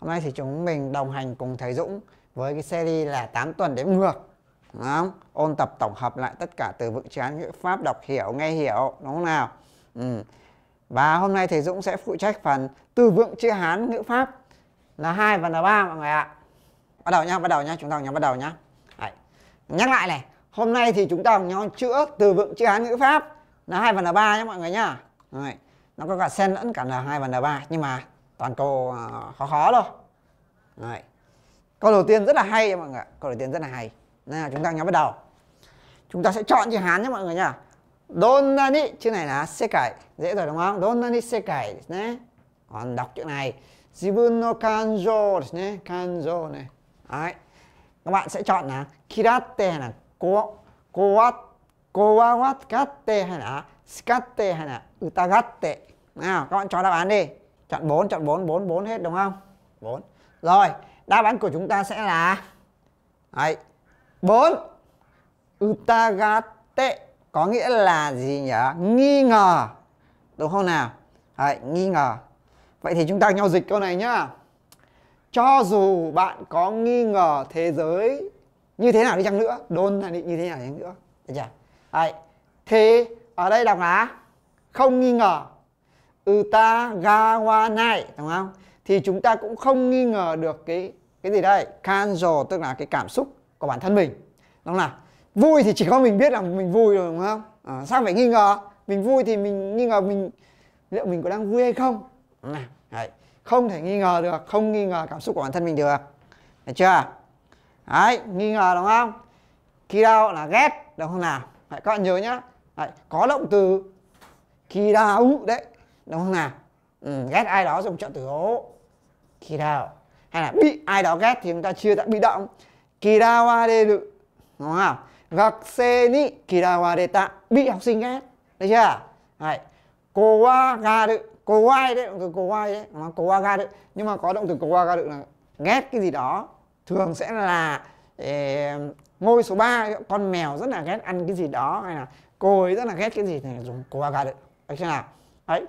Hôm nay thì chúng mình đồng hành cùng thầy Dũng với cái series là 8 tuần đếm ngược. Đúng không? Ôn tập tổng hợp lại tất cả từ vựng chán ngữ pháp đọc hiểu, nghe hiểu, đúng không nào? Ừ. Và hôm nay thầy Dũng sẽ phụ trách phần từ vựng chữ Hán ngữ pháp là hai và là ba mọi người ạ. Bắt đầu nhá, bắt đầu nhá, chúng ta cùng nhau bắt đầu nhá. Đấy. Nhắc lại này, hôm nay thì chúng ta cùng nhau chữa từ vựng chữ Hán ngữ pháp là hai và là ba nhá mọi người nhá. Rồi. Nó có cả xen lẫn cả là 2 và là 3 nhưng mà toàn câu à, khó khó thôi Đấy. câu đầu tiên rất là hay mọi người câu đầu tiên rất là hay nên là chúng ta nhắm bắt đầu chúng ta sẽ chọn chữ hán nhé mọi người nha. donani chữ này là sẽ cải dễ rồi đúng không donani sẽ cải nhé còn đọc chữ này zibun no kanjo nhé kanjo này Đấy. các bạn sẽ chọn là kirate hay là ko koat koawat katte hay là skatte hay là utagatte nào các bạn chọn đáp án đi chọn 4 chọn 4 4 4 hết đúng không 4 rồi đáp án của chúng ta sẽ là Đấy, 4 utagate có nghĩa là gì nhỉ nghi ngờ đúng không nào Đấy, nghi ngờ vậy thì chúng ta nhau dịch câu này nhá cho dù bạn có nghi ngờ thế giới như thế nào đi chăng nữa đôn là như thế nào đi chăng nữa được chưa Đấy. thế ở đây đọc là không nghi ngờ Ừ ta ga wa nai đúng không thì chúng ta cũng không nghi ngờ được cái cái gì đây kanjo tức là cái cảm xúc của bản thân mình đúng là vui thì chỉ có mình biết là mình vui rồi đúng không à, sao phải nghi ngờ mình vui thì mình nghi ngờ mình liệu mình có đang vui hay không Đấy. không thể nghi ngờ được không nghi ngờ cảm xúc của bản thân mình được được chưa Đấy, nghi ngờ đúng không khi đau là ghét đúng không nào Đấy, các bạn nhớ nhá Đấy, có động từ khi đau đấy đúng không nào ừ, ghét ai đó dùng trợ từ ố kỳ đào hay là bị ai đó ghét thì chúng ta chưa dạng bị động kỳ đào a đê lự đúng không gạc xê ni kỳ đào a đê tạ bị học sinh ghét đấy chưa Đấy. cô qua ga đự cô ai đấy động từ cô ai đấy nó cô ga đự nhưng mà có động từ cô ga đự là ghét cái gì đó thường sẽ là eh, ngôi số 3 con mèo rất là ghét ăn cái gì đó hay là cô ấy rất là ghét cái gì thì dùng cô ga đự được chưa nào đấy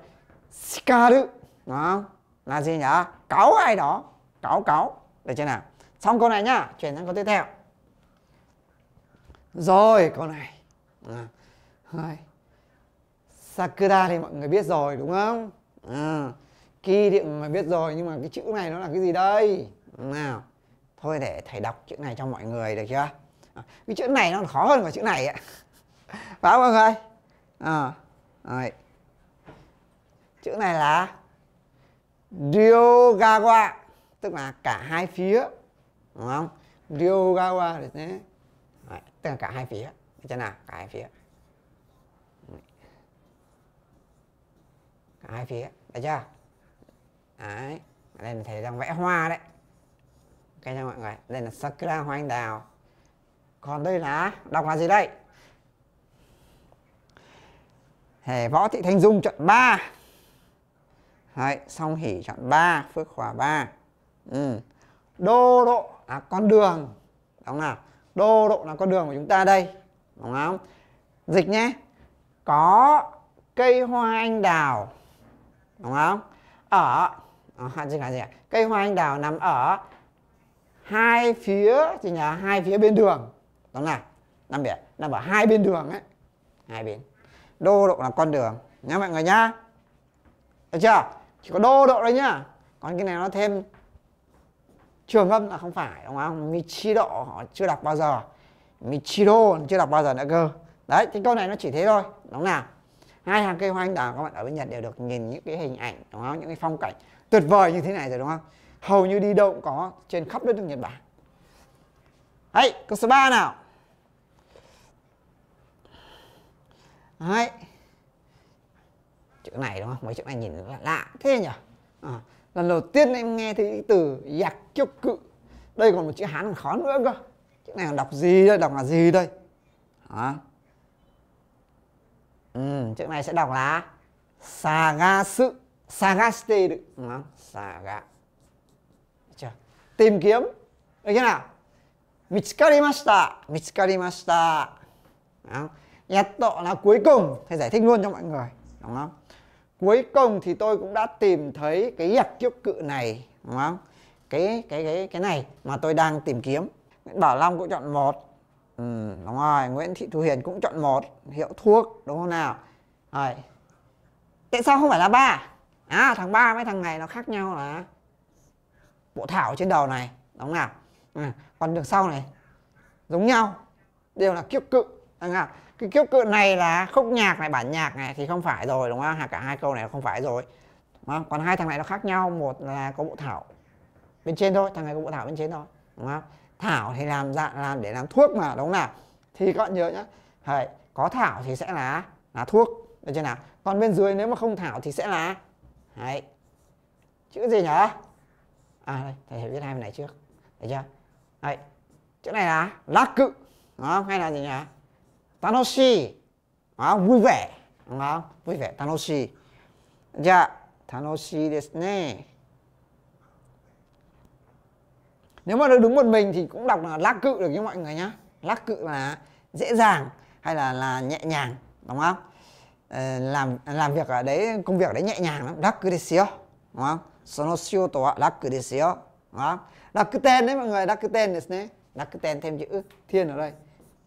shikaru đó là gì nhỉ cáu ai đó cáu cáu được chưa nào xong câu này nhá chuyển sang câu tiếp theo rồi câu này à. Rồi. Sakura thì mọi người biết rồi đúng không? À. Ki thì mọi người biết rồi nhưng mà cái chữ này nó là cái gì đây? Nào. Thôi để thầy đọc chữ này cho mọi người được chưa? À. Cái chữ này nó khó hơn cả chữ này ạ. Phải không mọi người? À. Rồi chữ này là ryogawa tức là cả hai phía đúng không ryogawa là thế Đấy, tức là cả hai phía thế nào cả hai phía cả hai phía đấy chưa đấy đây là thầy đang vẽ hoa đấy ok cho mọi người đây là sakura hoa anh đào còn đây là đọc là gì đây thầy võ thị thanh dung chọn 3 Đấy, song hỉ chọn 3, phước hòa 3. Ừ. Đô độ là con đường. Đúng nào? Đô độ là con đường của chúng ta đây. Đúng không? Dịch nhé. Có cây hoa anh đào. Đúng không? Ở à, dịch là gì ạ? Cây hoa anh đào nằm ở hai phía thì nhà hai phía bên đường. Đúng nào? Nằm biển, nằm ở hai bên đường ấy. Hai bên. Đô độ là con đường nhá mọi người nhá. Được chưa? chỉ có đô độ đấy nhá còn cái này nó thêm trường âm là không phải đúng không michi độ họ chưa đọc bao giờ michiro chưa đọc bao giờ nữa cơ đấy thì câu này nó chỉ thế thôi đúng nào hai hàng cây hoa anh đào các bạn ở bên nhật đều được nhìn những cái hình ảnh đúng không những cái phong cảnh tuyệt vời như thế này rồi đúng không hầu như đi đâu cũng có trên khắp đất nước nhật bản Đấy, câu số 3 nào. Đấy chữ này đúng không mấy chữ này nhìn lạ, lạ thế nhỉ à, lần đầu tiên em nghe thấy từ giặc kiêu cự đây còn một chữ hán còn khó nữa cơ chữ này còn đọc gì đây đọc là gì đây à. ừ, chữ này sẽ đọc là saga sự sagaste được không? saga tìm kiếm được chưa nào mitsukarimashita mitsukarimashita đúng không? Yatto là cuối cùng thầy giải thích luôn cho mọi người đúng không cuối cùng thì tôi cũng đã tìm thấy cái giặc trước cự này đúng không cái cái cái cái này mà tôi đang tìm kiếm Nguyễn Bảo Long cũng chọn một ừ, đúng rồi Nguyễn Thị Thu Hiền cũng chọn một hiệu thuốc đúng không nào rồi tại sao không phải là ba à thằng ba với thằng này nó khác nhau là bộ thảo trên đầu này đúng không nào ừ. còn đường sau này giống nhau đều là kiếp cự đúng không nào cái kiểu cự này là khúc nhạc này bản nhạc này thì không phải rồi đúng không cả hai câu này không phải rồi không? còn hai thằng này nó khác nhau một là có bộ thảo bên trên thôi thằng này có bộ thảo bên trên thôi đúng không thảo thì làm dạng làm để làm thuốc mà đúng không nào thì các bạn nhớ nhá Đấy, có thảo thì sẽ là là thuốc được chưa nào còn bên dưới nếu mà không thảo thì sẽ là Đấy. chữ gì nhở à đây thầy hiểu viết hai bên này trước được chưa Đấy. chữ này là lá cự đó hay là gì nhỉ à vui vẻ à, vui vẻ 楽しいじゃあ楽しいですね dạ, nếu mà nó đứng một mình thì cũng đọc là lắc cự được như mọi người nhá lắc cự là dễ dàng hay là là nhẹ nhàng đúng không ờ, làm làm việc ở đấy công việc ở đấy nhẹ nhàng lắm lắc cự desio đúng không sono siêu tổ lắc cự desio đúng không lắc cự tên đấy mọi người lắc cự tên đấy lác cự tên thêm chữ thiên ở đây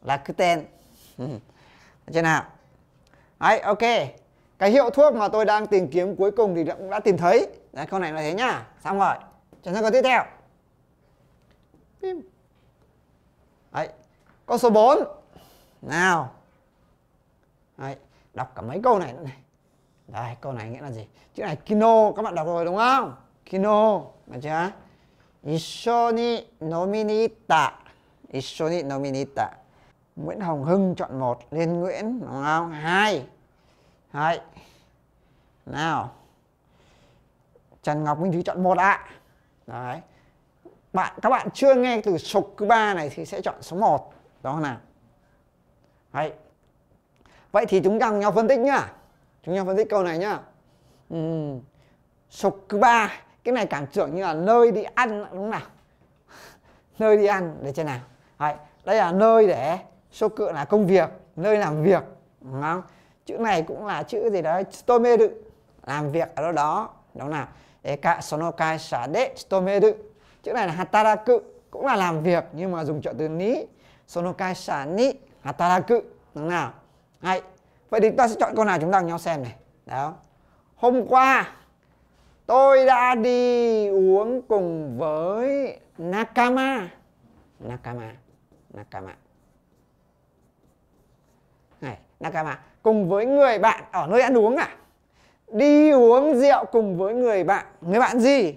lắc cự tên Ừ. chưa nào đấy ok cái hiệu thuốc mà tôi đang tìm kiếm cuối cùng thì cũng đã tìm thấy đấy câu này là thế nhá xong rồi chuyển sang câu tiếp theo đấy câu số 4 nào đấy đọc cả mấy câu này nữa này đây câu này nghĩa là gì chữ này kino các bạn đọc rồi đúng không kino được chưa 一緒に飲みに行った一緒に飲みに行った Nguyễn Hồng Hưng chọn một Liên Nguyễn đúng không? Hai hai, Nào Trần Ngọc Minh Thúy chọn một ạ à. Đấy bạn các bạn chưa nghe từ sục thứ ba này thì sẽ chọn số 1 đó nào Đấy. vậy thì chúng ta cùng nhau phân tích nhá chúng nhau phân tích câu này nhá uhm. sục thứ ba cái này cảm tưởng như là nơi đi ăn đúng không nào nơi đi ăn để trên nào Đấy. đây là nơi để sô cự là công việc nơi làm việc đúng không chữ này cũng là chữ gì đấy stomeru làm việc ở đâu đó đúng nào eka sonokai sade stomeru chữ này là hataraku cũng là làm việc nhưng mà dùng trợ từ ní sonokai sa ni hataraku đúng nào hay vậy thì ta sẽ chọn câu nào chúng ta cùng nhau xem này đó hôm qua tôi đã đi uống cùng với nakama nakama nakama Nakama cùng với người bạn ở nơi ăn uống à đi uống rượu cùng với người bạn người bạn gì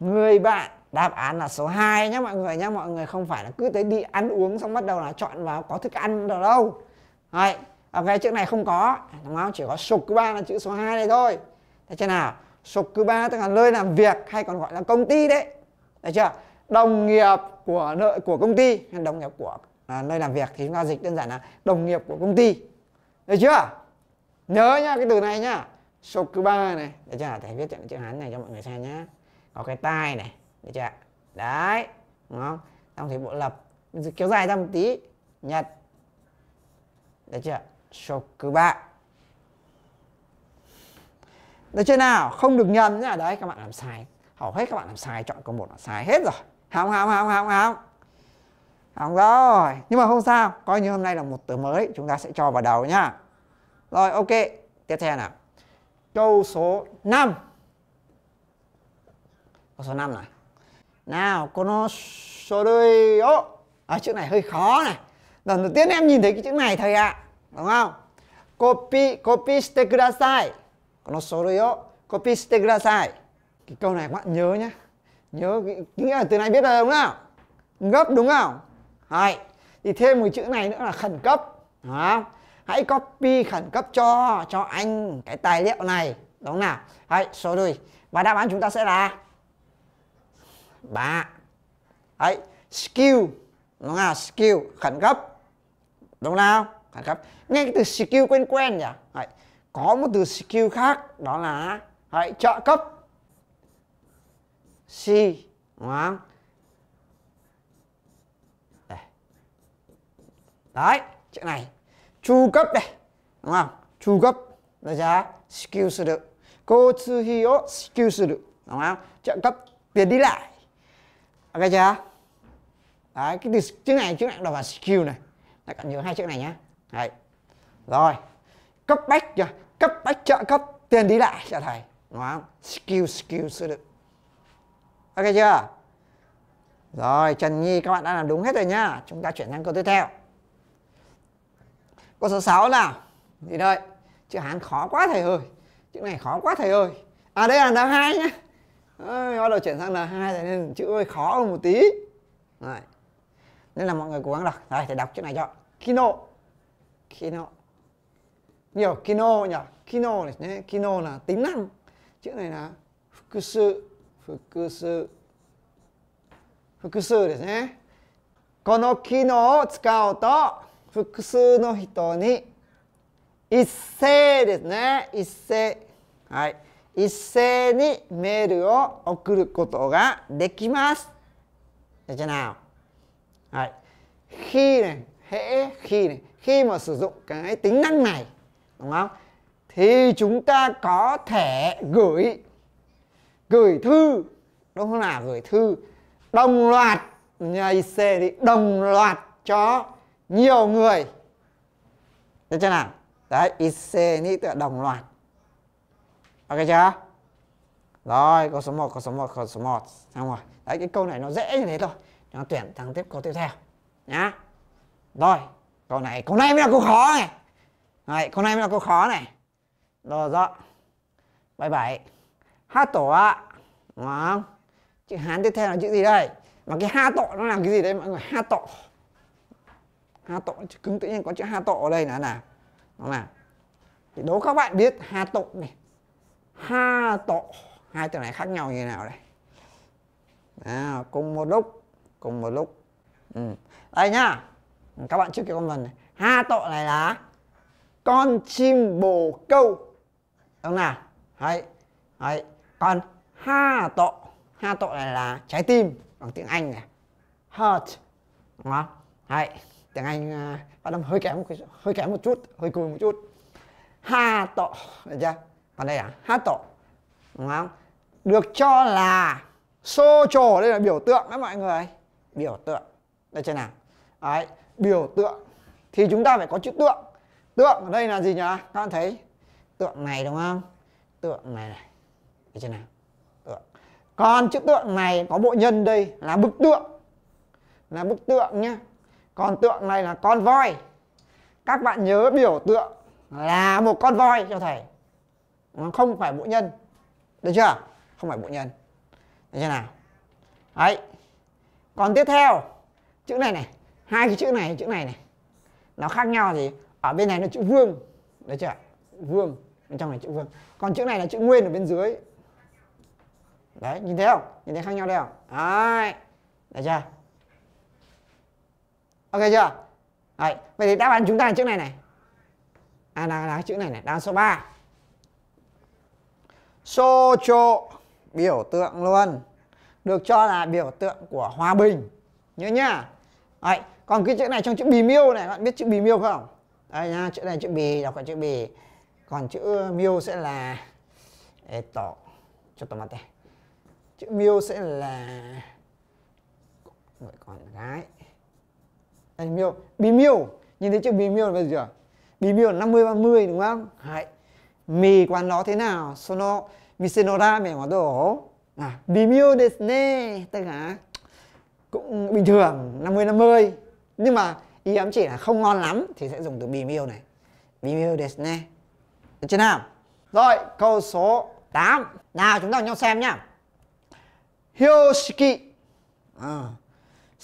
người bạn đáp án là số 2 nhé mọi người nhé mọi người không phải là cứ tới đi ăn uống xong bắt đầu là chọn vào có thức ăn được đâu Đấy, ok chữ này không có đúng không chỉ có sục ba là chữ số 2 này thôi thế thế nào sục ba tức là nơi làm việc hay còn gọi là công ty đấy được chưa đồng nghiệp của nợ của công ty đồng nghiệp của à, nơi làm việc thì chúng ta dịch đơn giản là đồng nghiệp của công ty được chưa nhớ nhá cái từ này nhá Sokuba này để chưa thầy viết chữ hán này cho mọi người xem nhá có cái tai này được chưa đấy đúng không xong thì bộ lập kéo dài ra một tí nhật được chưa Sokuba được chưa nào không được nhầm nhá đấy các bạn làm sai hầu hết các bạn làm sai chọn câu một là sai hết rồi hóng hào hóng hào hóng Đúng rồi, nhưng mà không sao, coi như hôm nay là một từ mới, chúng ta sẽ cho vào đầu nhá. Rồi, ok, tiếp theo nào. Câu số 5. Câu số 5 này. Nào, kono shorui o. À, chữ này hơi khó này. Lần đầu tiên em nhìn thấy cái chữ này thầy ạ. À. Đúng không? Copy, copy shite kudasai. Kono shorui o, copy shite kudasai. Cái câu này các bạn nhớ nhé. Nhớ, nghĩa là từ này biết rồi đúng không? Gấp đúng không? Đấy. Thì thêm một chữ này nữa là khẩn cấp. Đó. Hãy copy khẩn cấp cho cho anh cái tài liệu này, đúng nào? Đấy, số đuôi. Và đáp án chúng ta sẽ là 3. Đấy, skill đúng không nào? Skill khẩn cấp. Đúng nào? Khẩn cấp. Nghe cái từ skill quen quen nhỉ? Đấy. Có một từ skill khác đó là hãy trợ cấp C đúng không? đấy chữ này chu cấp đây đúng không chu cấp là giá skill sử dụng cô sư hiếu skill sử dụng đúng không trợ cấp tiền đi lại ok chưa đấy cái từ chữ này chữ này là skill này lại còn nhớ hai chữ này nhá đấy rồi cấp bách chưa cấp bách trợ cấp tiền đi lại cho thầy đúng không skill skill sử dụng ok chưa rồi trần nhi các bạn đã làm đúng hết rồi nhá chúng ta chuyển sang câu tiếp theo Câu số 6 nào? Gì đây? Chữ Hán khó quá thầy ơi. Chữ này khó quá thầy ơi. À đây là N2 nhá. Ôi, bắt đầu chuyển sang N2 thì nên chữ hơi khó hơn một tí. Đấy. Nên là mọi người cố gắng đọc. Đây thầy đọc chữ này cho. Kino. Kino. Nhiều kino nhỉ? Kino này nhé. Kino là tính năng. Chữ này là fukusu. Fukusu. Fukusu ですね。この機能を使うと複数の人に一斉ですね一斉はい一斉にメールを送ることができます。Được chưa nào? Đấy. Khi này, hễ khi này, khi mà sử dụng cái tính năng này, đúng không? Thì chúng ta có thể gửi gửi thư, đúng không nào? Gửi thư đồng loạt, nhà IC thì đồng loạt cho nhiều người được chưa nào đấy IC ni tựa đồng loạt ok chưa rồi câu số 1 câu số 1 câu số 1 xong rồi đấy cái câu này nó dễ như thế thôi nó tuyển thằng tiếp câu tiếp theo nhá rồi câu này câu này mới là câu khó này này câu này mới là câu khó này rồi rõ bài bảy hát tổ ạ đúng không chữ hán tiếp theo là chữ gì đây mà cái ha tổ nó làm cái gì đấy mọi người ha tổ hà tộ cứng tự nhiên có chữ hà tộ ở đây là nào nó là thì đố các bạn biết hà tộ này hà tộ hai từ này khác nhau như nào đây à, cùng một lúc cùng một lúc ừ. đây nhá các bạn trước cái con vần này hà tộ này là con chim bồ câu đúng nào hay hay còn ha tộ ha tộ này là trái tim bằng tiếng anh này heart đúng không hay tiếng anh à, bắt đầu hơi kém một hơi kém một chút hơi cùi một chút ha tọ được chưa còn đây à ha tọ đúng không được cho là xô trổ đây là biểu tượng đấy mọi người biểu tượng đây trên nào đấy biểu tượng thì chúng ta phải có chữ tượng tượng ở đây là gì nhỉ các bạn thấy tượng này đúng không tượng này này đây trên nào tượng còn chữ tượng này có bộ nhân đây là bức tượng là bức tượng nhá con tượng này là con voi các bạn nhớ biểu tượng là một con voi cho thầy nó không phải bộ nhân được chưa không phải bộ nhân được chưa nào đấy còn tiếp theo chữ này này hai cái chữ này chữ này này nó khác nhau gì ở bên này là chữ vương được chưa vương bên trong này chữ vương còn chữ này là chữ nguyên ở bên dưới đấy nhìn thấy không nhìn thấy khác nhau đây không đấy được chưa ok chưa Đấy. vậy thì đáp án chúng ta là chữ này này à là, là chữ này này đáp án số 3 xô trộ biểu tượng luôn được cho là biểu tượng của hòa bình nhớ nhá Đấy. còn cái chữ này trong chữ bì miêu này bạn biết chữ bì miêu không đây nha chữ này chữ bì đọc là chữ bì còn chữ miêu sẽ là Ê, tỏ cho tỏ mặt đây chữ miêu sẽ là gọi còn gái thành miêu bí miêu nhìn thấy chữ bí miêu là bao giờ bí miêu là 50 30 đúng không? Đấy. Mì quán nó thế nào? Sono misenora mẹ quán đồ. À, bí miêu desne tức là cũng bình thường 50 50. Nhưng mà ý ám chỉ là không ngon lắm thì sẽ dùng từ bí miêu này. Bí miêu desne. Được chưa nào? Rồi, câu số 8. Nào chúng ta cùng nhau xem nhá. Hyoshiki. À.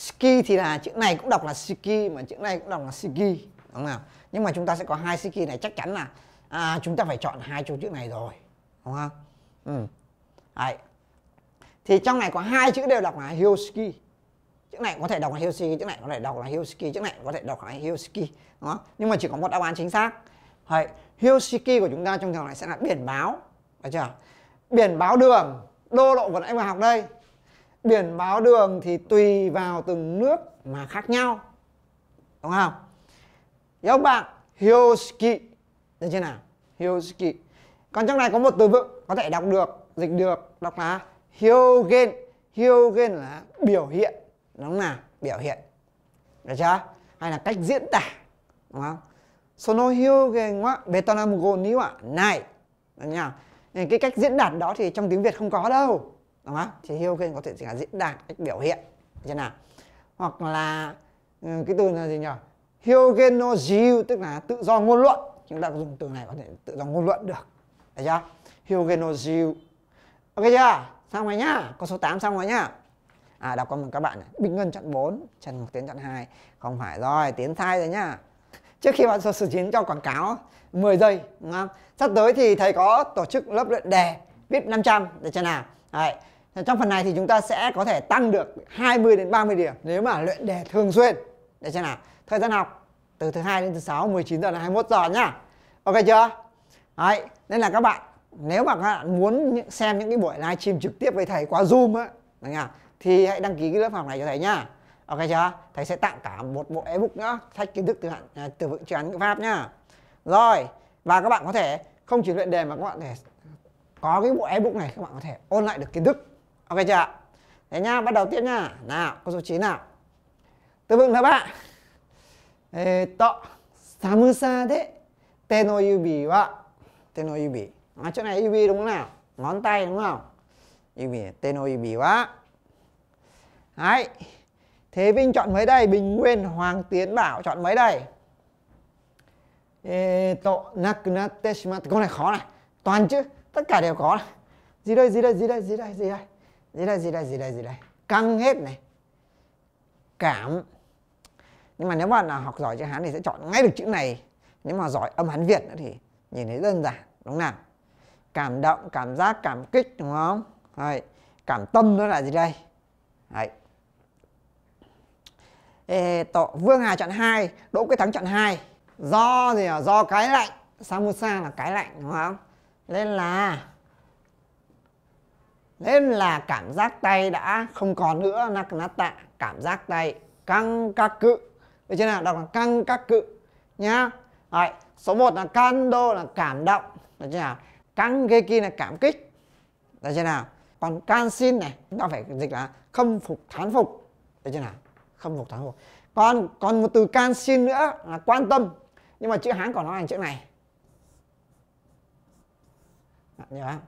Ski thì là chữ này cũng đọc là Ski mà chữ này cũng đọc là Ski đúng không Nhưng mà chúng ta sẽ có hai Ski này chắc chắn là à, chúng ta phải chọn hai chỗ chữ này rồi đúng không? Ừ. Đấy. Thì trong này có hai chữ đều đọc là hiu ski chữ này có thể đọc là hiu ski chữ này có thể đọc là hiu ski chữ này có thể đọc là hiu Hyoski đó nhưng mà chỉ có một đáp án chính xác Đấy. ski của chúng ta trong trường này sẽ là biển báo Được chưa? Biển báo đường Đô lộ vừa em mà học đây biển báo đường thì tùy vào từng nước mà khác nhau đúng không các bạn hioski được chưa nào hioski. còn trong này có một từ vựng có thể đọc được dịch được đọc là Hyogen Hyogen là biểu hiện đúng không nào biểu hiện được chưa hay là cách diễn tả đúng không Sono Hyogen wa Vietnam go ni wa này được chưa? Nên cái cách diễn đạt đó thì trong tiếng Việt không có đâu đúng không? thì Hyogen có thể chỉ là diễn đạt cách biểu hiện như thế nào hoặc là ừ, cái từ là gì nhỉ Hyogen no jiu tức là tự do ngôn luận chúng ta có dùng từ này có thể tự do ngôn luận được được chưa Hyogen no jiu ok chưa xong rồi nhá con số 8 xong rồi nhá à đọc mừng các bạn này Bích Ngân chọn 4 Trần Ngọc Tiến chọn 2 không phải rồi Tiến sai rồi nhá trước khi bạn số chiến cho quảng cáo 10 giây đúng không? Sắp tới thì thầy có tổ chức lớp luyện đề VIP 500 để cho nào. Đấy trong phần này thì chúng ta sẽ có thể tăng được 20 đến 30 điểm nếu mà luyện đề thường xuyên để xem nào thời gian học từ thứ hai đến thứ sáu 19 giờ đến 21 giờ nhá ok chưa đấy nên là các bạn nếu mà các bạn muốn xem những cái buổi livestream trực tiếp với thầy qua zoom á thì hãy đăng ký cái lớp học này cho thầy nhá ok chưa thầy sẽ tặng cả một bộ ebook nữa sách kiến thức từ hạn à, từ vựng chán ngữ pháp nhá rồi và các bạn có thể không chỉ luyện đề mà các bạn có thể có cái bộ ebook này các bạn có thể ôn lại được kiến thức ok chưa thế nha bắt đầu tiếp nhá nào câu số 9 nào từ vựng nữa bạn ê to samusa thế tên no yubi wa tên no yubi à, chỗ này yubi đúng không nào ngón tay đúng không yubi tên no yubi wa đấy thế vinh chọn mấy đây bình nguyên hoàng tiến bảo chọn mấy đây ê to nakunatte shimatte câu này khó này toàn chứ tất cả đều có này. gì đây gì đây gì đây gì đây gì đây gì đây gì đây gì đây gì đây căng hết này cảm nhưng mà nếu bạn nào học giỏi chữ hán thì sẽ chọn ngay được chữ này nếu mà giỏi âm hán việt nữa thì nhìn thấy đơn giản đúng không nào cảm động cảm giác cảm kích đúng không Đấy. cảm tâm đó là gì đây Đấy. Ê, tổ, Vương Hà chọn hai Đỗ Quyết Thắng chọn hai Do gì à? Do cái lạnh Samosa là cái lạnh đúng không? Nên là nên là cảm giác tay đã không còn nữa nakanata cảm giác tay căng các cự được chưa nào đọc là căng các cự nhá Đấy, số 1 là kando là cảm động được chưa nào căng geki là cảm kích được chưa nào còn kansin này chúng ta phải dịch là khâm phục thán phục được chưa nào khâm phục thán phục còn còn một từ kansin nữa là quan tâm nhưng mà chữ hán của nó là chữ này nhớ không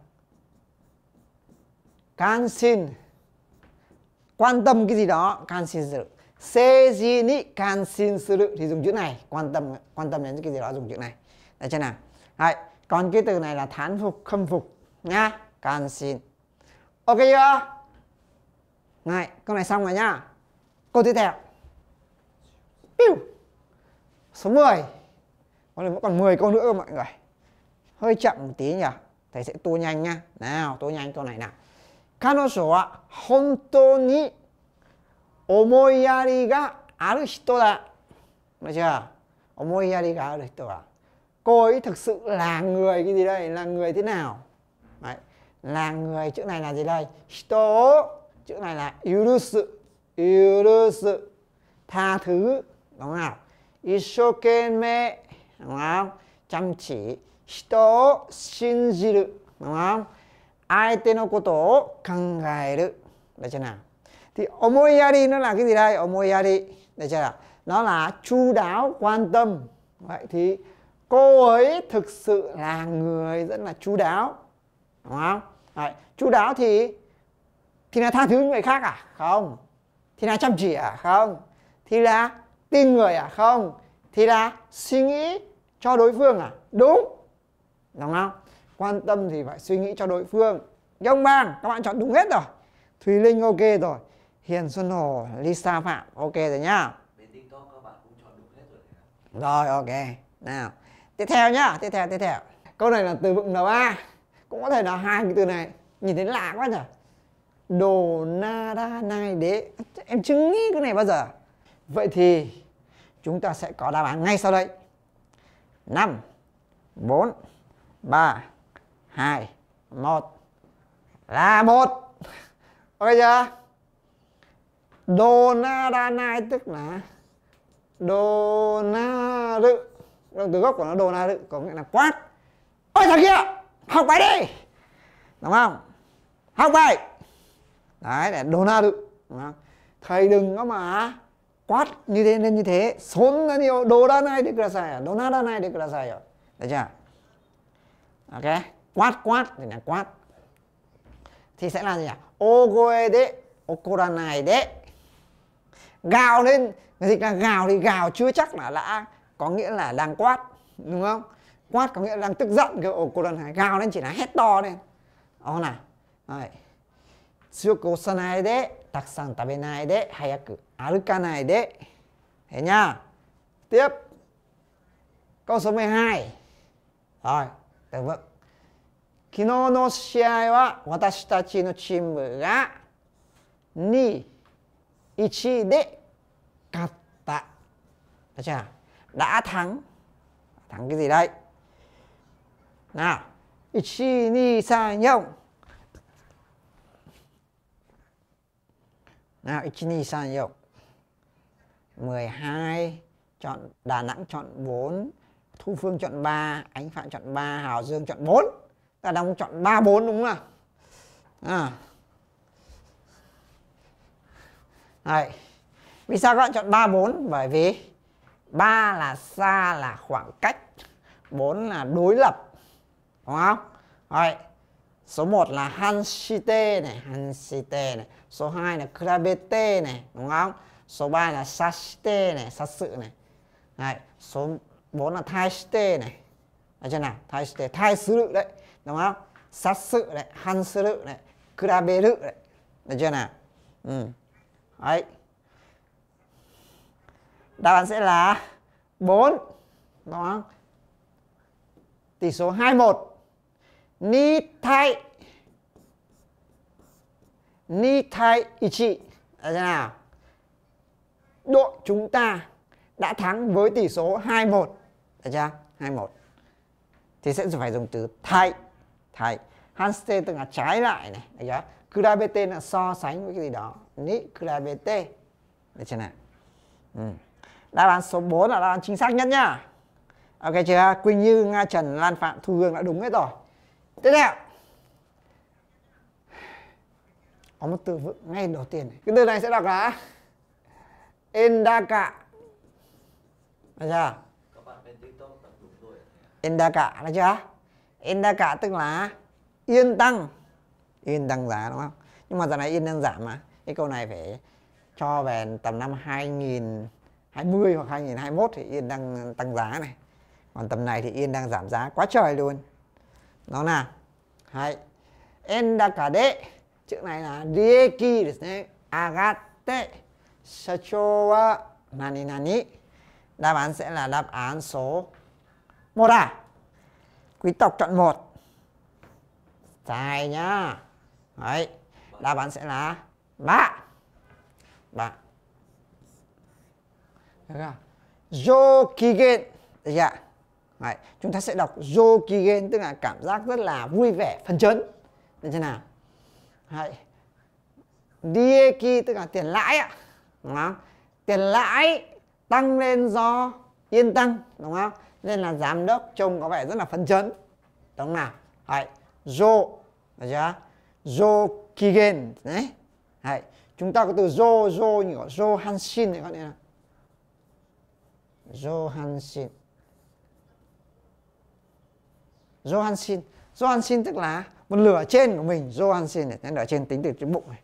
can xin quan tâm cái gì đó can xin sự gì ni can xin sự thì dùng chữ này quan tâm quan tâm đến cái gì đó dùng chữ này đấy chưa nào đấy còn cái từ này là thán phục khâm phục nha. can xin ok chưa này câu này xong rồi nha. câu tiếp theo Piu. số 10 còn vẫn còn 10 câu nữa mọi người hơi chậm một tí nhỉ thầy sẽ tua nhanh nhá nào tua nhanh câu này nào 彼女は本当に思いやりがある人だ。Mà chưa? 思いやりがある人は cô ấy thực sự là người cái gì đây là người thế nào Đấy. là người chữ này là gì đây hito chữ này là yurusu yurusu tha thứ đúng không ishokenme đúng không chăm chỉ hito shinjiru đúng không ai tên nó koto kangaeru được chưa nào thì omoyari nó là cái gì đây omoyari được chưa nào nó là chu đáo quan tâm vậy thì cô ấy thực sự là người rất là chu đáo đúng không Đấy, chu đáo thì thì là tha thứ người khác à không thì là chăm chỉ à không thì là tin người à không thì là suy nghĩ cho đối phương à đúng đúng không quan tâm thì phải suy nghĩ cho đối phương Dông Bang các bạn chọn đúng hết rồi Thùy Linh ok rồi Hiền Xuân Hồ Lisa Phạm ok rồi nhá TikTok, các bạn cũng chọn đúng hết rồi. rồi ok nào tiếp theo nhá tiếp theo tiếp theo câu này là từ vựng nào ba cũng có thể là hai cái từ này nhìn thấy lạ quá nhỉ đồ na ra nai đế em chưa nghĩ cái này bao giờ vậy thì chúng ta sẽ có đáp án ngay sau đây 5 4 3 2 1 là một ok chưa đô na tức là đô na động từ gốc của nó đô na có nghĩa là quát ôi thằng kia học bài đi đúng không học bài đấy để đô na đúng không thầy đừng có mà quát như thế nên như thế sốn ra nhiều đồ đa này để cửa xài đồ này để cửa xài rồi được chưa ok quát quát thì là quát thì sẽ là gì ạ ogoe de okoranai de gào lên dịch là gào thì gào chưa chắc là đã có nghĩa là đang quát đúng không quát có nghĩa là đang tức giận cái ồ gào lên chỉ là hét to lên đó là rồi tsuyoku osanai de takusan tabenai de hayaku arukanai de thế nhá tiếp câu số 12 rồi từ vựng 昨日の試合は私たちのチームが2、1で勝った。Được chưa? Đã thắng. Thắng cái gì đấy? Nào. 1, 2, 3, 4. Nào, 1, 2, 3, 4. 12 chọn Đà Nẵng chọn 4, Thu Phương chọn 3, Ánh Phạm chọn 3, Hào Dương chọn bốn ta đóng chọn ba bốn đúng không à Đấy. vì sao các bạn chọn ba bốn bởi vì ba là xa là khoảng cách bốn là đối lập đúng không Đấy. số 1 là Hanshite này Hanshite này số 2 là Kurabete này đúng không số 3 là Sashite này Sasu này Đấy. số 4 là Taishite này ở trên nào Taishite Thai sứ lự đấy đúng không sát sự này han sự này kuraberu này được chưa nào ừ. đấy đáp án sẽ là 4 đúng không tỷ số 21 ni thai ni thai ichi là thế nào đội chúng ta đã thắng với tỷ số 21 được chưa 21 thì sẽ phải dùng từ thai Hanste tức là trái lại này được chưa kurabete là so sánh với cái gì đó ni kurabete được chưa nào ừ. đáp án số 4 là đáp án chính xác nhất nhá ok chưa quỳnh như nga trần lan phạm thu hương đã đúng hết rồi tiếp theo có một từ vựng ngay đầu tiên này. cái từ này sẽ đọc là endaka được chưa endaka được chưa Indaka tức là yên tăng Yên tăng giá đúng không? Nhưng mà giờ này yên đang giảm mà Cái câu này phải cho về tầm năm 2020 hoặc 2021 thì yên đang tăng giá này Còn tầm này thì yên đang giảm giá quá trời luôn Nó nào Hai Endaka de Chữ này là Rieki Agate Shacho wa nani nani Đáp án sẽ là đáp án số một à quý tộc chọn một sai nhá đấy đáp án sẽ là ba ba Jokigen được chưa Đấy, chúng ta sẽ đọc Jokigen tức là cảm giác rất là vui vẻ, phấn chấn. Được chưa nào? Đấy. Dieki tức là tiền lãi ạ. Đúng không? Tiền lãi tăng lên do yên tăng, đúng không? nên là giám đốc trông có vẻ rất là phấn chấn đúng không nào Đấy. Jo được chưa zo Kigen đấy hãy chúng ta có từ zo zo như có zo Hanshin này các bạn này zo Hanshin zo Hanshin zo Hanshin tức là một lửa trên của mình zo Hanshin này nên ở trên tính từ cái bụng này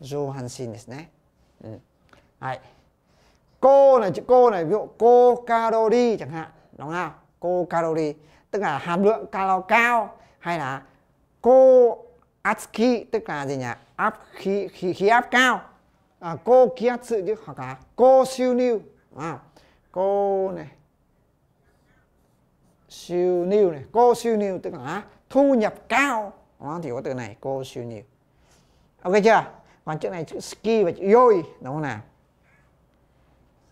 zo Hanshin này nhé, hãy ừ. cô này chữ cô này ví dụ cô Karori chẳng hạn đúng không cô calori tức là hàm lượng calo cao hay là cô atski tức là gì nhỉ áp khí khí khí áp cao à, cô kia sự chứ hoặc là cô siêu new à, cô này siêu new này cô siêu new tức là thu nhập cao đó thì có từ này cô siêu new ok chưa còn chữ này chữ ski và chữ yoi đúng không nào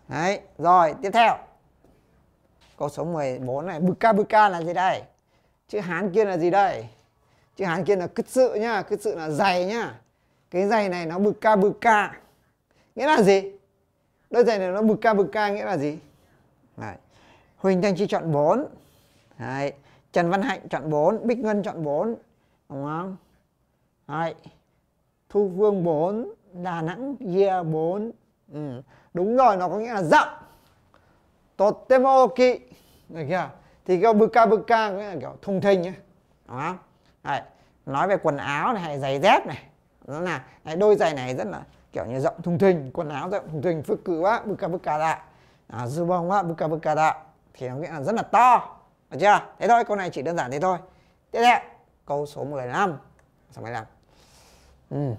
đấy rồi tiếp theo Câu số 14 này, bực ca bực ca là gì đây? Chữ Hán kia là gì đây? Chữ Hán kia là cứt sự nhá, cứt sự là dày nhá. Cái dày này nó bực ca bực ca. Nghĩa là gì? Đôi giày này nó bực ca bực ca nghĩa là gì? Đấy. Huỳnh Thanh Chi chọn 4. Đấy. Trần Văn Hạnh chọn 4, Bích Ngân chọn 4. Đúng không? Đấy. Thu phương 4, Đà Nẵng yeah 4. Ừ. Đúng rồi, nó có nghĩa là rộng. とっても大きい。Được chưa? Thì cái buka buka nghĩa là kiểu thông thinh nhé. Nói về quần áo này hay giày dép này. rất là đấy, đôi giày này rất là kiểu như rộng thùng thình, quần áo rộng thùng thình, phức cự quá, buka buka ra. À, dư bông quá, buka buka ra. Thì nó nghĩa là rất là to. Được chưa? Thế thôi, câu này chỉ đơn giản thế thôi. Tiếp theo, câu số 15. Sao mày làm? Ừ.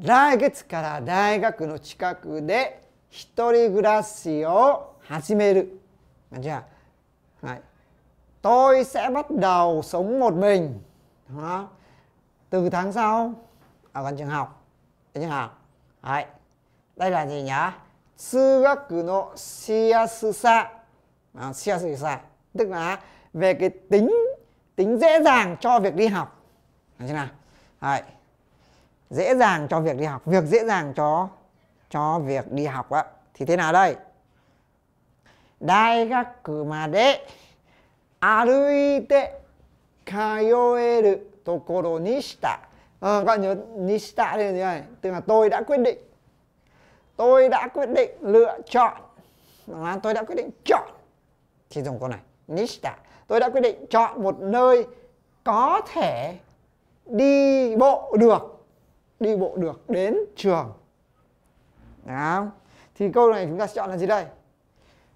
来月から大学の近くで一人暮らしを始める. Được chưa? Đấy. Tôi sẽ bắt đầu sống một mình. Đó. Từ tháng sau ở gần trường học. Đấy, trường học. Đấy. Đây là gì nhá? Tsugaku no shiyasusa. À, shiyasusa. Tức là về cái tính tính dễ dàng cho việc đi học. Đấy chưa nào? Đấy. Dễ dàng cho việc đi học, việc dễ dàng cho cho việc đi học á thì thế nào đây? Đại các cử mà đế Aruite kayoeru tokoro nishita à, e ờ, Các bạn nhớ nishita đây như này Tức là tôi đã quyết định Tôi đã quyết định lựa chọn là Tôi đã quyết định chọn Thì dùng câu này Nishita Tôi đã quyết định chọn một nơi có thể đi bộ được Đi bộ được đến trường không? Thì câu này chúng ta sẽ chọn là gì đây?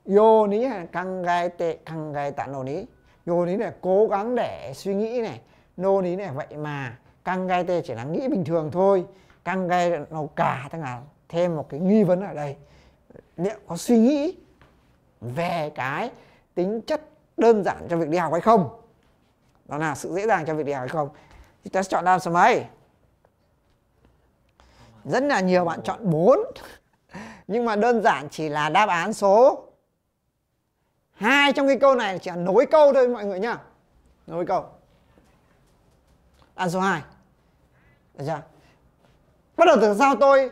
Yô ní hay căng gai tệ căng gai tản nô ní Yô ní là cố gắng để suy nghĩ này Nô ní này vậy mà Căng gai tê chỉ là nghĩ bình thường thôi Căng gai nó cả tức là thêm một cái nghi vấn ở đây Liệu có suy nghĩ về cái tính chất đơn giản cho việc đi học hay không Đó là sự dễ dàng cho việc đi học hay không Chúng ta sẽ chọn đáp số mấy Rất là nhiều bạn chọn 4 nhưng mà đơn giản chỉ là đáp án số hai trong cái câu này chỉ là nối câu thôi mọi người nhá nối câu đáp án số 2 được chưa bắt đầu từ sau tôi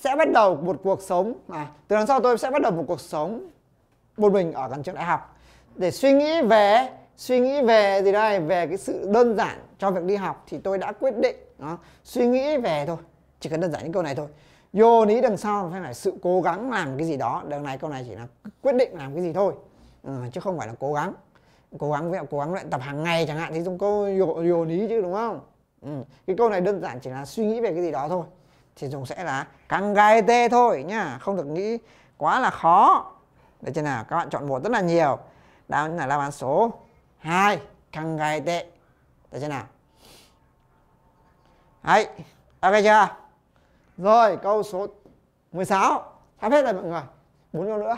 sẽ bắt đầu một cuộc sống à, từ đằng sau tôi sẽ bắt đầu một cuộc sống một mình ở gần trường đại học để suy nghĩ về suy nghĩ về gì đây về cái sự đơn giản cho việc đi học thì tôi đã quyết định đó suy nghĩ về thôi chỉ cần đơn giản những câu này thôi vô lý đằng sau phải là sự cố gắng làm cái gì đó đằng này câu này chỉ là quyết định làm cái gì thôi ừ, chứ không phải là cố gắng cố gắng với cố gắng luyện tập hàng ngày chẳng hạn thì chúng câu vô lý chứ đúng không ừ. cái câu này đơn giản chỉ là suy nghĩ về cái gì đó thôi thì dùng sẽ là căng gai tê thôi nhá không được nghĩ quá là khó để cho nào các bạn chọn một rất là nhiều đáp là đáp án số 2 căng gai tê để cho nào đấy ok chưa rồi câu số 16 Sắp hết rồi mọi người bốn câu nữa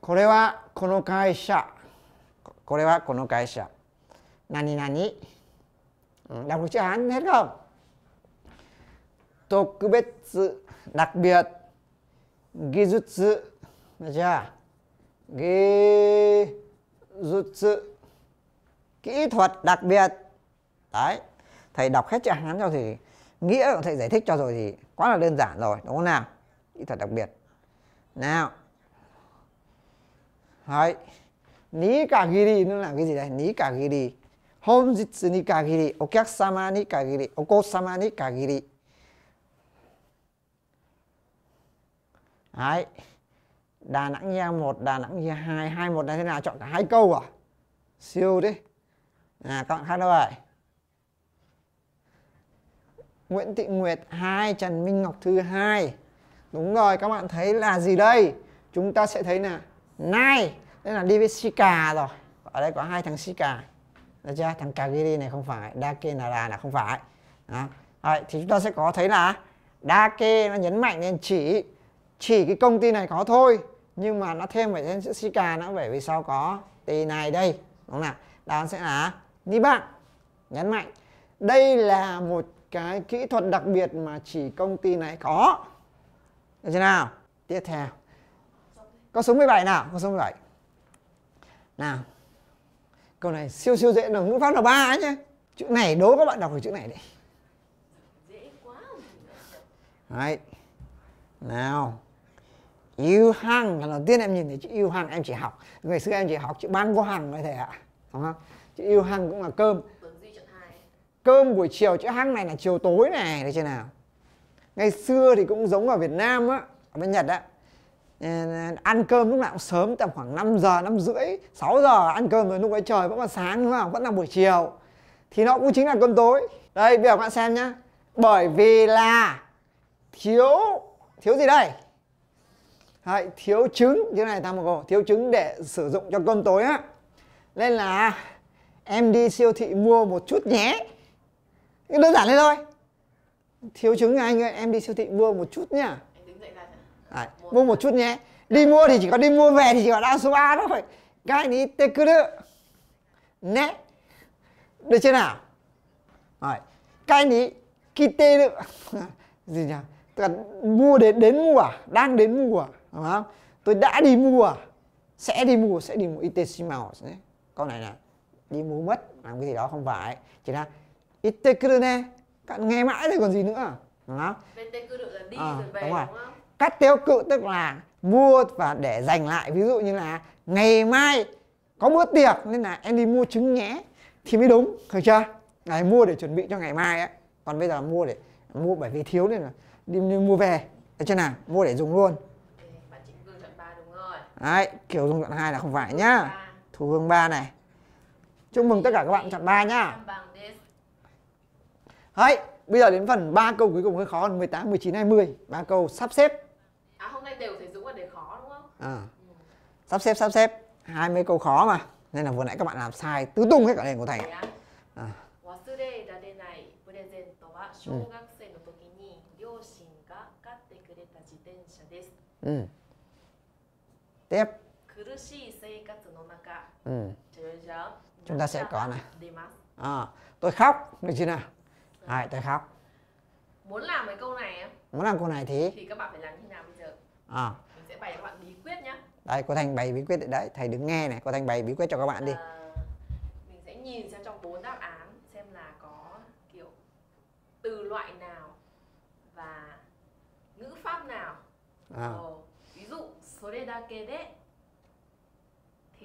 Kore wa kono kaisha Kore wa kono ừ, Hán hết không? Tokubetsu Đặc biệt Gizutsu Kỹ thuật đặc biệt Đấy Thầy đọc hết chữ Hán cho thì nghĩa thầy giải thích cho rồi thì quá là đơn giản rồi đúng không nào kỹ thuật đặc biệt nào Đấy. ní cả ghi đi nó là cái gì đây ní cả ghi đi hôm jitsu ni cả ghi đi okyek sama ni cả ghi đi oko sama ni cả ghi đi Đấy. Đà Nẵng ra một Đà Nẵng ra hai hai một là thế nào? Chọn cả hai câu à? Siêu đấy. À, các bạn khác đâu vậy? Nguyễn Thị Nguyệt 2, Trần Minh Ngọc Thư 2. Đúng rồi, các bạn thấy là gì đây? Chúng ta sẽ thấy là nai, đây là đi với Sika rồi. Ở đây có hai thằng Sika. Được chưa? Thằng Kagiri này không phải, Dakenara là không phải. Đó. Rồi, thì chúng ta sẽ có thấy là Dake nó nhấn mạnh lên chỉ chỉ cái công ty này có thôi nhưng mà nó thêm phải thêm chữ Sika nữa bởi vì sao có tỷ này đây đúng không nào đáp sẽ là ni bạn nhấn mạnh đây là một cái kỹ thuật đặc biệt mà chỉ công ty này có được chưa nào tiếp theo có số 17 nào có số 17 nào câu này siêu siêu dễ là ngữ pháp là ba nhé chữ này đố các bạn đọc cái chữ này đi Đấy. nào yêu hằng là đầu tiên em nhìn thấy chữ yêu hằng em chỉ học ngày xưa em chỉ học chữ ban có hằng thôi thầy ạ đúng không chữ yêu hằng cũng là cơm cơm buổi chiều chữ hăng này là chiều tối này thấy chưa nào ngày xưa thì cũng giống ở Việt Nam á ở bên Nhật á ờ, ăn cơm lúc nào cũng sớm tầm khoảng 5 giờ năm rưỡi 6 giờ ăn cơm rồi lúc ấy trời vẫn còn sáng đúng không vẫn là buổi chiều thì nó cũng chính là cơm tối đây bây giờ các bạn xem nhá bởi vì là thiếu thiếu gì đây Đấy, thiếu trứng như này tao một gồ thiếu trứng để sử dụng cho cơm tối á nên là em đi siêu thị mua một chút nhé đơn giản thế thôi thiếu trứng anh ơi em đi siêu thị mua một chút nhá à, mua một chút nhé đi mua thì chỉ có đi mua về thì chỉ có đa số a thôi cái này tê cứ đỡ nè được chưa nào rồi cái này tê nữa gì nhỉ tức là mua đến đến mua à? đang đến mua à? đúng không tôi đã đi mua à? sẽ đi mua sẽ đi mua ite màu con này là đi mua mất làm cái gì đó không phải chỉ là ittekiru ne cạn nghe mãi rồi còn gì nữa đúng không bentekiru là đi à, rồi về đúng, rồi. đúng không cắt tiêu cự tức là mua và để dành lại ví dụ như là ngày mai có bữa tiệc nên là em đi mua trứng nhé thì mới đúng được chưa Ngày mua để chuẩn bị cho ngày mai ấy còn bây giờ mua để mua bởi vì thiếu nên là đi, đi mua về được chưa nào mua để dùng luôn Đấy, kiểu dùng đoạn hai là không phải nhá thủ Hương ba này chúc mừng tất cả các bạn chọn ba nhá Đấy, bây giờ đến phần ba câu cuối cùng hơi khó hơn 18, 19, 20 ba câu sắp xếp À hôm nay đều thấy Dũng là đề khó đúng không? À. Sắp xếp, sắp xếp 20 câu khó mà Nên là vừa nãy các bạn làm sai tứ tung hết cả đèn của thầy ạ à. Ừ. ừ. Tiếp 苦しい生活の中、うん、chúng ừ. ta sẽ có này à, tôi khóc được chưa nào Đấy, dạ. tôi khóc Muốn làm cái câu này á Muốn làm câu này thì Thì các bạn phải làm như nào bây giờ À Mình sẽ bày các bạn bí quyết nhá Đây, cô Thành bày bí quyết đấy Thầy đứng nghe này, cô Thành bày bí quyết cho các bạn à, đi dạ. Mình sẽ nhìn xem trong bốn đáp án Xem là có kiểu từ loại nào Và ngữ pháp nào à. Ồ, Ví dụ, số đề đa kê đấy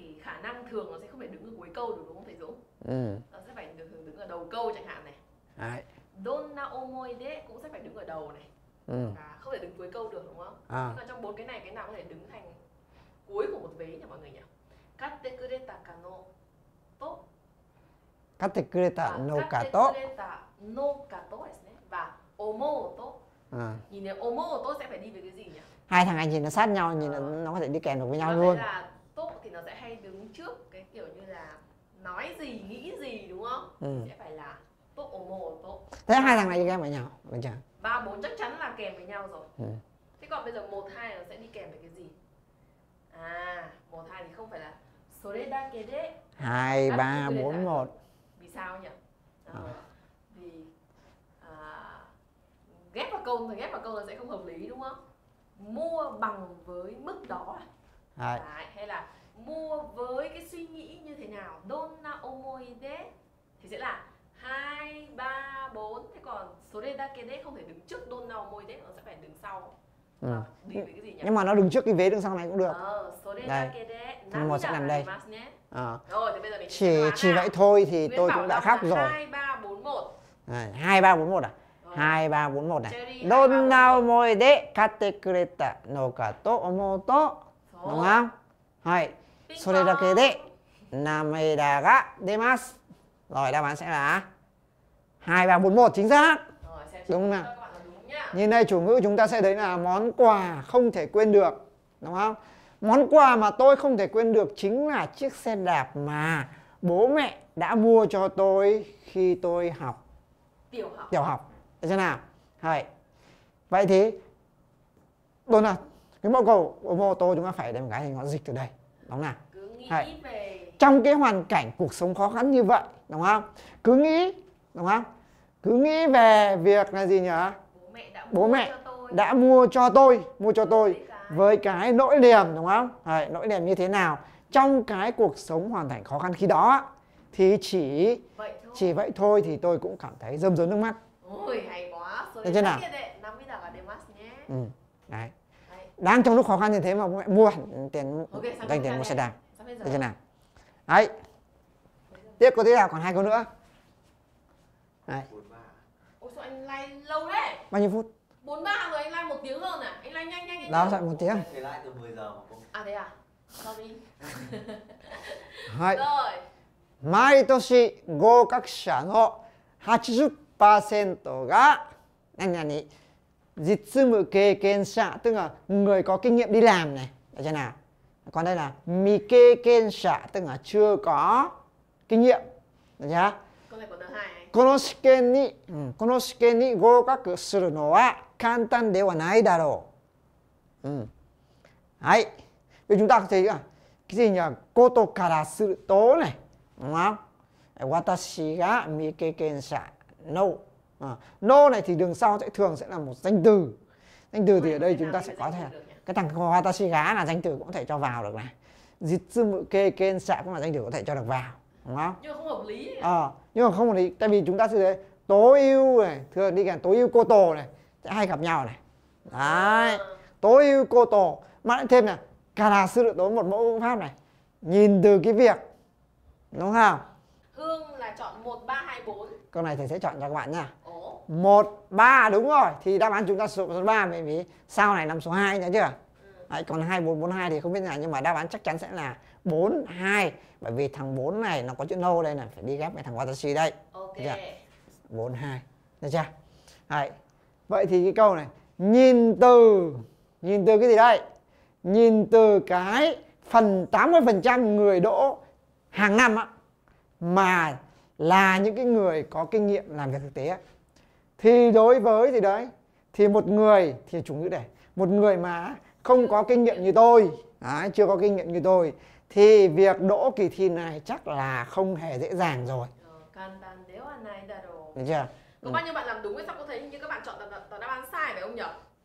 thì khả năng thường nó sẽ không phải đứng ở cuối câu đúng không thầy Dũng? Ừ. Nó sẽ phải thường đứng ở đầu câu chẳng hạn này Đấy. Donna omoide cũng sẽ phải đứng ở đầu này. Ừ. À, không thể đứng cuối câu được đúng không? À. Nhưng mà trong bốn cái này cái nào có thể đứng thành cuối của một vế nhỉ mọi người nhỉ? Katte kureta kano to. Katte kureta à, no kato. Katte kureta no kato và omo to. À. Nhìn này omo to sẽ phải đi với cái gì nhỉ? Hai thằng anh nhìn nó sát nhau nhìn à. nó có thể đi kèm được với nhau luôn. Là to thì nó sẽ hay đứng trước cái kiểu như là nói gì nghĩ gì đúng không? Ừ. Sẽ phải là thế hai thằng này đi kèm với nhau được chưa ba bốn chắc chắn là kèm với nhau rồi ừ. thế còn bây giờ một hai nó sẽ đi kèm với cái gì à một hai thì không phải là số đấy đa kế đấy hai ba bốn một vì sao nhỉ à, à. vì à, ghép vào câu thì ghép vào câu là sẽ không hợp lý đúng không mua bằng với mức đó à. Đấy, hay là mua với cái suy nghĩ như thế nào donna omoide thì sẽ là 2, 3, 4 Thế còn số đề đa kia không thể đứng trước đôn nào môi đấy Nó sẽ phải đứng sau Ừ. đi với cái gì nhỉ? nhưng mà nó đứng trước cái vế đứng sau này cũng được ờ, số đề đây thì một sẽ nằm đây à. rồi, thì bây giờ mình chỉ chỉ vậy thôi thì Nguyễn tôi cũng đã khóc rồi hai ba bốn một hai ba bốn một à 2341này Đôn nào môi đế kate kureta no ka to omou to Đúng không? Hai Sore dake de name da ga demasu rồi đáp án sẽ là 2341 chính xác. Rồi, đúng không nào? Nhìn đây chủ ngữ chúng ta sẽ thấy là món quà không thể quên được, đúng không? Món quà mà tôi không thể quên được chính là chiếc xe đạp mà bố mẹ đã mua cho tôi khi tôi học tiểu học. Tiểu học. Được chưa nào? Rồi. Vậy thì Donald, cái mẫu cầu của mô tô chúng ta phải đem cái hình nó dịch từ đây. Đúng không nào? Cứ nghĩ Hay. về trong cái hoàn cảnh cuộc sống khó khăn như vậy đúng không cứ nghĩ đúng không cứ nghĩ về việc là gì nhỉ bố mẹ đã, bố mẹ đã mua cho tôi mua cho tôi với cái nỗi niềm đúng không Đấy, nỗi niềm như thế nào trong cái cuộc sống hoàn cảnh khó khăn khi đó thì chỉ vậy chỉ vậy thôi thì tôi cũng cảm thấy rơm rớm nước mắt ôi hay quá thế nào ừ. Đấy. đang trong lúc khó khăn như thế mà bố mẹ mua tiền okay, dành tiền mua xe đạp thế thế nào đấy tiếp câu tiếp theo còn hai câu nữa đấy Ôi sao anh lay lâu đấy bao nhiêu phút 43 rồi anh lai một tiếng hơn à anh lai nhanh nhanh anh đó dạy một tiếng thế lại từ 10 giờ mà à thế à sorry はい。毎年合格者の80%が何々実務経験者 tức là người có kinh nghiệm đi làm này. Đấy chưa nào? còn đây là mi ken xạ tức là chưa có kinh nghiệm được chưa Konoshiken ni, konoshiken ni gokaku suru no wa kantan de wa ừ. chúng ta thấy à, cái gì nhỉ? Koto này, đúng không? Watashi ga à, này thì đường sau sẽ thường sẽ là một danh từ. Danh từ thì ở đây chúng ta sẽ có thể cái thằng Watashi gá là danh từ cũng có thể cho vào được này Jitsu kê kên xạ cũng là danh từ có thể cho được vào đúng không nhưng mà không hợp lý ờ à, nhưng mà không hợp lý tại vì chúng ta sẽ thế tối ưu này thưa đi kèm tối ưu cô tổ này sẽ hay gặp nhau này đấy à. tối ưu cô tổ mà lại thêm này cả là sư tối một mẫu phương pháp này nhìn từ cái việc đúng không hương là chọn một ba hai bốn câu này thầy sẽ chọn cho các bạn nha một ba đúng rồi thì đáp án chúng ta số, số 3 bởi vì sau này nằm số 2 nữa chưa ừ. Đấy, còn 2442 thì không biết là nhưng mà đáp án chắc chắn sẽ là 42 bởi vì thằng 4 này nó có chữ nô no đây này phải đi ghép với thằng watashi đây. Ok. Được chưa? Được chưa? Đấy. Vậy thì cái câu này nhìn từ nhìn từ cái gì đây? Nhìn từ cái phần 80% người đỗ hàng năm á mà là những cái người có kinh nghiệm làm việc thực tế á thì đối với gì đấy thì một người thì chủ ngữ để một người mà không có kinh nghiệm như tôi đấy, chưa có kinh nghiệm như tôi thì việc đỗ kỳ thi này chắc là không hề dễ dàng rồi ờ, Được chưa? Có ừ. bao nhiêu bạn làm đúng ấy, sao có thấy như các bạn chọn đáp án sai phải không nhỉ?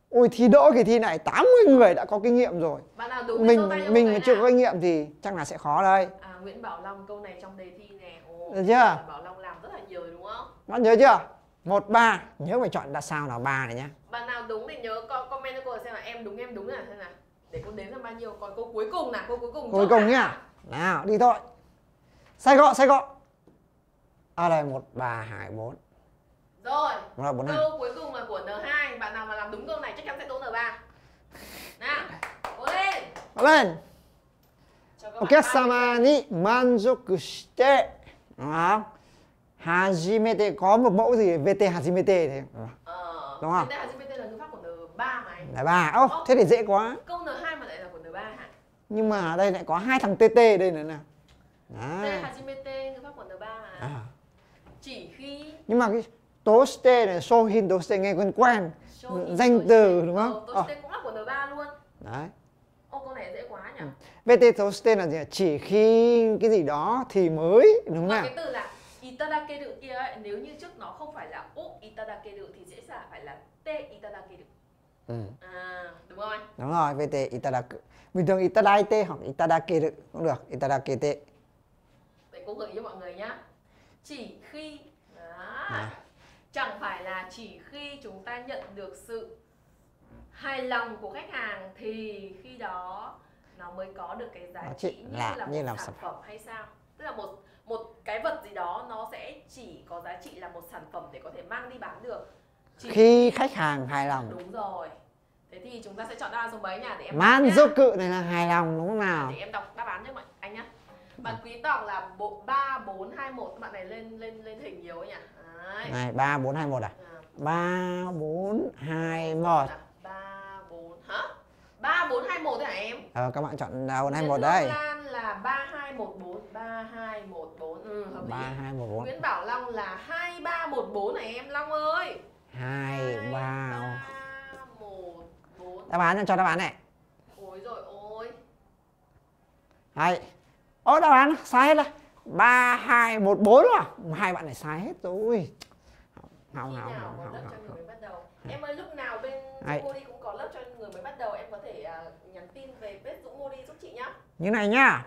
Ôi thi đỗ kỳ thi này 80 người đã có kinh nghiệm rồi. Bạn nào đúng mình mình mà chưa có kinh nghiệm thì chắc là sẽ khó đây. À, Nguyễn Bảo Long câu này trong đề thi nè. Ồ, Được chưa? Bảo Long làm rất là nhiều đúng không? Bạn nhớ chưa? một ba nhớ phải chọn là sao là ba này nhá bạn nào đúng thì nhớ comment cho cô xem là em đúng em đúng là thế nào để cô đến là bao nhiêu còn cô cuối cùng là cô cuối cùng cuối cùng nhá nào đi thôi sai gọ sai gọ ở à đây một ba hai bốn rồi một, là 4, câu cuối cùng là của n 2 bạn nào mà làm đúng câu này chắc chắn sẽ tố n 3 nào cố lên cố lên ok お客様に満足して、うん Hajimete có một mẫu gì VT Hajimete thế. Ờ. ờ, đúng không? VT Hajimete là ngữ pháp của N3 mà anh. N3. Ô, oh, oh, thế thì dễ quá. Câu N2 mà lại là của N3 hả? Nhưng mà đây lại có hai thằng TT đây nữa nè. À. VT Hajimete ngữ pháp của N3 mà. À. Chỉ khi Nhưng mà cái Toste này, Sohin Toste nghe quen quen. Danh từ đúng không? Ờ, Toste ờ. cũng là của N3 luôn. Đấy. Ô câu này dễ quá nhỉ. Ừ. VT Toste là gì? Chỉ khi cái gì đó thì mới đúng không nào? Cái từ là itadakeru kia ấy, nếu như trước nó không phải là u itadakeru thì dễ dàng phải là te itadakeru Ừ. À, đúng rồi. Đúng rồi, VT itadaku. Bình thường itadaite hoặc itadakeru cũng được, itadakete. Vậy cô gợi cho mọi người nhá. Chỉ khi đó. À. Chẳng phải là chỉ khi chúng ta nhận được sự hài lòng của khách hàng thì khi đó nó mới có được cái giá trị, như là, là như một làm sản phẩm hay sao? Tức là một một cái vật gì đó nó sẽ chỉ có giá trị là một sản phẩm để có thể mang đi bán được chỉ... khi khách hàng hài lòng đúng rồi thế thì chúng ta sẽ chọn đáp án số mấy nhà để em man dô cự này là hài lòng đúng không nào để em đọc đáp án cho mọi anh nhá bạn quý tộc là bộ ba bốn hai một bạn này lên lên lên hình nhiều ấy nhỉ Đấy. này ba bốn hai một à dạ. ba bốn hai một dạ, ba bốn hả ba bốn hai một hả em ờ các bạn chọn nào bốn hai một đây Lan là 3214 3214 ừ hợp 3214 Nguyễn Bảo Long là 2314 này em Long ơi 2314 Đáp án cho đáp án này Ôi rồi ôi Đấy Ô đáp án sai hết rồi 3214 à Hai bạn này sai hết rồi Không không không không Em ơi lúc nào bên Đấy. cô đi cũng có lớp cho người mới bắt đầu em có thể uh, như này nhá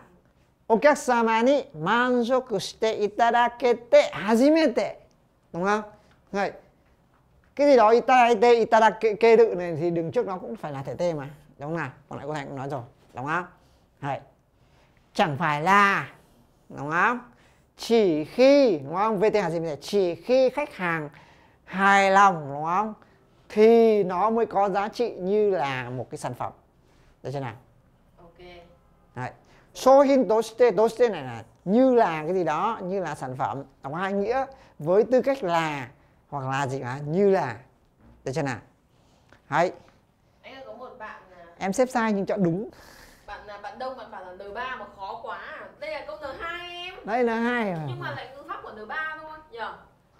お客様に満足していただけて初めて đúng không? Rồi. Cái gì đó itadakete itadake đự này thì đứng trước nó cũng phải là thể t mà, đúng không nào? Còn lại cô Thành cũng nói rồi, đúng không? Rồi. Chẳng phải là đúng không? Chỉ khi đúng không? VT hajimete chỉ khi khách hàng hài lòng đúng không? Thì nó mới có giá trị như là một cái sản phẩm. Được chưa nào? Đấy. Shohin toshite, toshite này là như là cái gì đó, như là sản phẩm Nó có hai nghĩa với tư cách là hoặc là gì cả như là Được chưa nào? hay Anh có một bạn à, Em xếp sai nhưng chọn đúng Bạn à, bạn Đông bạn bảo là N3 mà khó quá à. Đây là câu N2 em Đây là N2 Nhưng mà lại ngữ pháp của N3 thôi nhờ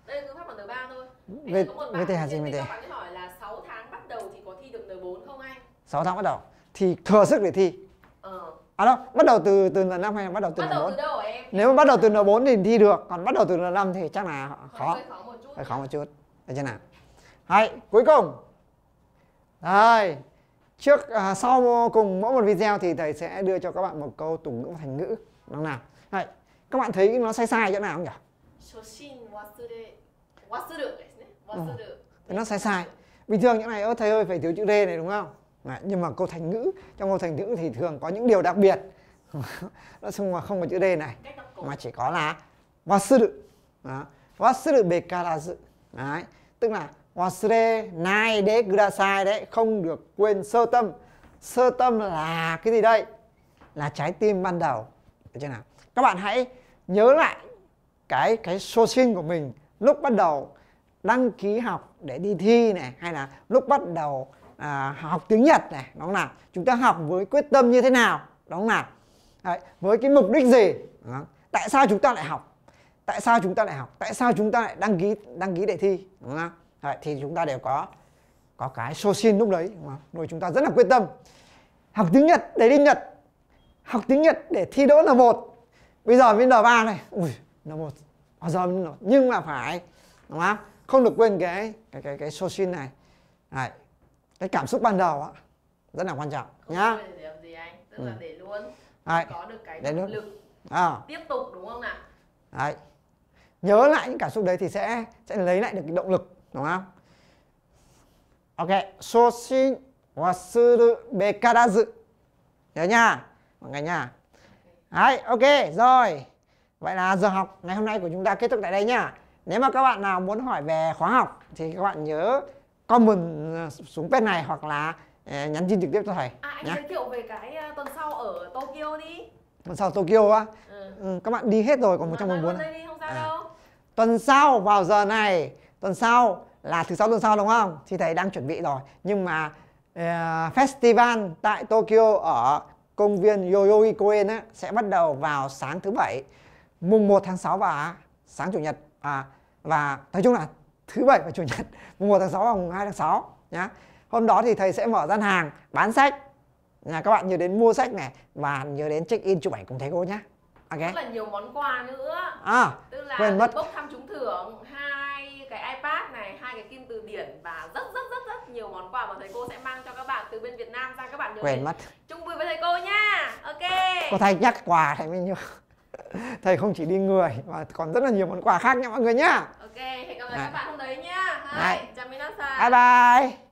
Đây là ngữ pháp của N3 thôi Về, có một bạn, về gì mình bạn hỏi là 6 tháng bắt đầu thì có thi được N4 không anh? 6 tháng bắt đầu thì thừa sức để thi À đâu, bắt đầu từ từ N5 hay bắt đầu từ bắt 4 Nếu mà bắt đầu từ N4 thì thi được, còn bắt đầu từ N5 thì chắc là khó. Hơi khó một chút. Hơi khó một chút. Được chưa nào? Đấy, cuối cùng. Rồi. Trước à, sau cùng mỗi một video thì thầy sẽ đưa cho các bạn một câu tục ngữ thành ngữ. Đúng nào? Đấy. Các bạn thấy nó sai sai chỗ nào không nhỉ? Shoshin wasure. Ừ, nó sai sai. Bình thường những này ơ thầy ơi phải thiếu chữ D này đúng không? Đấy, nhưng mà câu thành ngữ trong câu thành ngữ thì thường có những điều đặc biệt nó xung mà không có chữ đề này mà chỉ có là wasuru wasuru bekarazu đấy tức là wasure nai de kudasai đấy không được quên sơ tâm sơ tâm là cái gì đây là trái tim ban đầu được chưa nào các bạn hãy nhớ lại cái cái sơ sinh của mình lúc bắt đầu đăng ký học để đi thi này hay là lúc bắt đầu à, học tiếng Nhật này đúng không nào chúng ta học với quyết tâm như thế nào đúng không nào Đấy, với cái mục đích gì đó. tại sao chúng ta lại học tại sao chúng ta lại học tại sao chúng ta lại đăng ký đăng ký đề thi đúng không Đấy, thì chúng ta đều có có cái sô xin lúc đấy đúng không? rồi chúng ta rất là quyết tâm học tiếng Nhật để đi Nhật học tiếng Nhật để thi đỗ là một bây giờ bên n ba này ui là một bao giờ nhưng mà phải đúng không không được quên cái cái cái cái sô xin này Đấy, cái cảm xúc ban đầu á rất là quan trọng không nhá để làm gì anh tức ừ. là để luôn Đấy. có được cái để động lực à. tiếp tục đúng không nào Đấy. nhớ lại những cảm xúc đấy thì sẽ sẽ lấy lại được cái động lực đúng không ok so shoshin wasuru bekarazu nhớ nha mọi người nha Đấy, ok rồi vậy là giờ học ngày hôm nay của chúng ta kết thúc tại đây nha nếu mà các bạn nào muốn hỏi về khóa học thì các bạn nhớ comment ờ, xuống bên này hoặc là ờ, nhắn tin trực tiếp cho thầy à, anh nhá. giới thiệu về cái ờ, tuần sau ở Tokyo đi tuần sau Tokyo á ừ. ừ. các bạn đi hết rồi còn 114 đây đi, không sao à. đâu. tuần sau vào giờ này tuần sau là thứ sáu tuần sau đúng không thì thầy đang chuẩn bị rồi nhưng mà uh, festival tại Tokyo ở công viên Yoyogi Koen á, sẽ bắt đầu vào sáng thứ bảy mùng 1 tháng 6 và sáng chủ nhật à, và nói chung là thứ bảy và chủ nhật mùng 1 tháng 6 và mùng 2 tháng 6 nhá hôm đó thì thầy sẽ mở gian hàng bán sách nhà các bạn nhớ đến mua sách này và nhớ đến check in chụp ảnh cùng thầy cô nhé ok rất là nhiều món quà nữa à, tức là quên mất bốc thăm trúng thưởng hai cái ipad này hai cái kim từ điển và rất rất rất rất nhiều món quà mà thầy cô sẽ mang cho các bạn từ bên việt nam ra các bạn nhớ quên mất chung vui với thầy cô nha ok cô thầy nhắc quà thầy mới nhớ thầy không chỉ đi người mà còn rất là nhiều món quà khác nha mọi người nhá ừ, Ok, hẹn gặp lại à. các bạn hôm đấy nhá. Hai, chào bye bye.